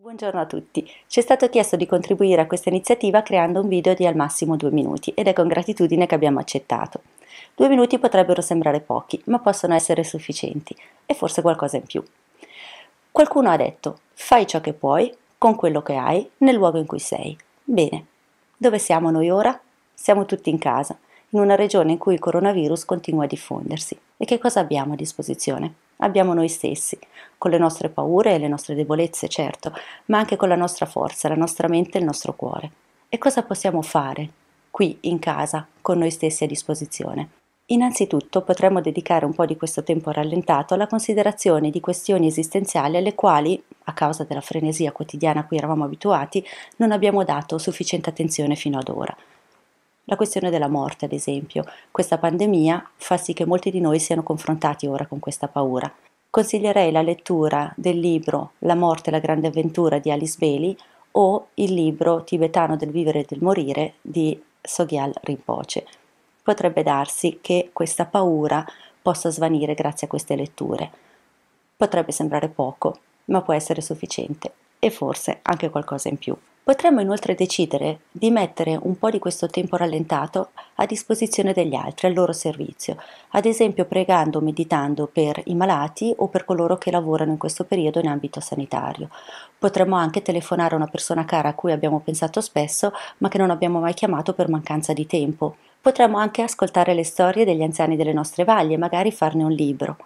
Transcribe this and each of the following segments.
Buongiorno a tutti, ci è stato chiesto di contribuire a questa iniziativa creando un video di al massimo due minuti ed è con gratitudine che abbiamo accettato. Due minuti potrebbero sembrare pochi, ma possono essere sufficienti e forse qualcosa in più. Qualcuno ha detto fai ciò che puoi, con quello che hai, nel luogo in cui sei. Bene, dove siamo noi ora? Siamo tutti in casa, in una regione in cui il coronavirus continua a diffondersi. E che cosa abbiamo a disposizione? abbiamo noi stessi, con le nostre paure e le nostre debolezze, certo, ma anche con la nostra forza, la nostra mente e il nostro cuore. E cosa possiamo fare qui in casa con noi stessi a disposizione? Innanzitutto potremmo dedicare un po' di questo tempo rallentato alla considerazione di questioni esistenziali alle quali, a causa della frenesia quotidiana a cui eravamo abituati, non abbiamo dato sufficiente attenzione fino ad ora la questione della morte, ad esempio. Questa pandemia fa sì che molti di noi siano confrontati ora con questa paura. Consiglierei la lettura del libro La morte e la grande avventura di Alice Bailey o il libro tibetano del vivere e del morire di Sogyal Rinpoche. Potrebbe darsi che questa paura possa svanire grazie a queste letture. Potrebbe sembrare poco, ma può essere sufficiente e forse anche qualcosa in più. Potremmo inoltre decidere di mettere un po' di questo tempo rallentato a disposizione degli altri, al loro servizio, ad esempio pregando o meditando per i malati o per coloro che lavorano in questo periodo in ambito sanitario. Potremmo anche telefonare a una persona cara a cui abbiamo pensato spesso ma che non abbiamo mai chiamato per mancanza di tempo. Potremmo anche ascoltare le storie degli anziani delle nostre valli e magari farne un libro.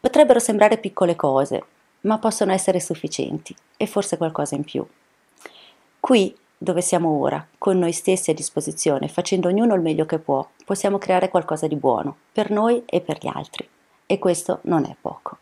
Potrebbero sembrare piccole cose, ma possono essere sufficienti e forse qualcosa in più. Qui, dove siamo ora, con noi stessi a disposizione, facendo ognuno il meglio che può, possiamo creare qualcosa di buono, per noi e per gli altri. E questo non è poco.